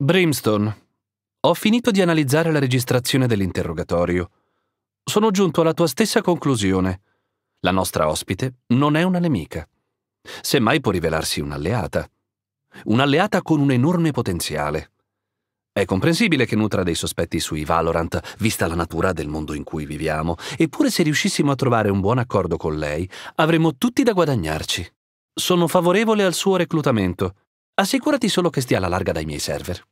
Brimstone, ho finito di analizzare la registrazione dell'interrogatorio. Sono giunto alla tua stessa conclusione. La nostra ospite non è una nemica. Semmai può rivelarsi un'alleata. Un'alleata con un enorme potenziale. È comprensibile che nutra dei sospetti sui Valorant, vista la natura del mondo in cui viviamo, eppure se riuscissimo a trovare un buon accordo con lei, avremmo tutti da guadagnarci. Sono favorevole al suo reclutamento. Assicurati solo che stia alla larga dai miei server.